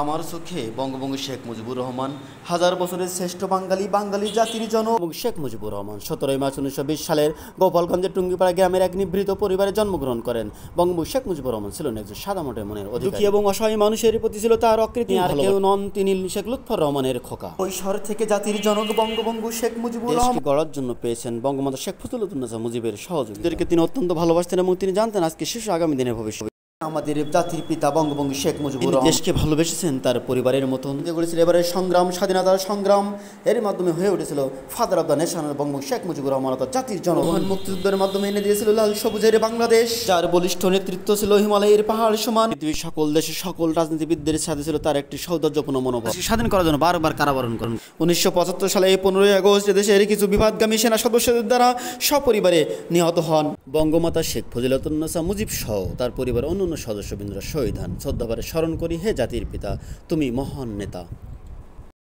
আমার চোখে বঙ্গবঙ্গ শেখ মুজিবুর রহমান হাজার বছরের শ্রেষ্ঠ বাঙালি বাঙালি জাতির জনক শেখ মুজিবুর রহমান সতেরোই মার্চ উনিশশো সালের গোপালগঞ্জের টুঙ্গিপাড়া গ্রামের এক নিভৃত পরিবারে জন্মগ্রহণ করেন বঙ্গবন্ধু শেখ মুজিবুর রহমান ছিলেন একজন সাদামটের মনের অধিকারী এবং অসহায় মানুষের প্রতি ছিল তার অকৃতি আর কেউ নন তিনি শেখ লুৎফর রহমানের খোকা ওই শহর থেকে জাতির জনক বঙ্গবঙ্গ শেখ মুজিবুর রহমান গড়ার জন্য পেয়েছেন বঙ্গমাতা শেখ ফজলুদ্দিন মুজিবের সহযোগীদেরকে তিনি অত্যন্ত ভালোবাসতেন এবং তিনি জানতেন আজকে শিশু আগামী দিনের ভবিষ্যৎ আমাদের জাতির পিতা বঙ্গবন্ধু শেখ মুজিবুর দেশকে ভালোবেসেছেন তার পরিবারের মতন গড়েছিল এবারের সংগ্রাম স্বাধীনতার সংগ্রাম এর মাধ্যমে হয়ে উঠেছিল ফাদার অব দ্য নেশনের বঙ্গবন্ধু শেখ মুজিবুর রহমান জাতির জনগণ মুক্তিযুদ্ধের মাধ্যমে এনে দিয়েছিল লাল সবুজের বাংলাদেশ যার বলিষ্ঠ নেতৃত্ব ছিল হিমালয়ের পাহাড় সমান পৃথিবীর সকল দেশে সকল রাজনীতিবিদদের সাথে ছিল তার একটি সৌন্দর্যপূর্ণ মনোভাব স্বাধীন করার জন্য বারবার কারাবরণ করেন উনিশশো পঁচাত্তর সালে এই পনেরোই আগস্ট দেশের কিছু বিবাদগামী সেনা সদস্যদের দ্বারা সপরিবারে নিহত হন বঙ্গমাতা শেখ ফজিলাতুন্নসা মুজিব সহ তার পরিবার অন্য অন্যান্য সদস্যবৃন্দরা শহীদ হন শ্রদ্ধাবারে স্মরণ করি হে জাতির পিতা তুমি মহান নেতা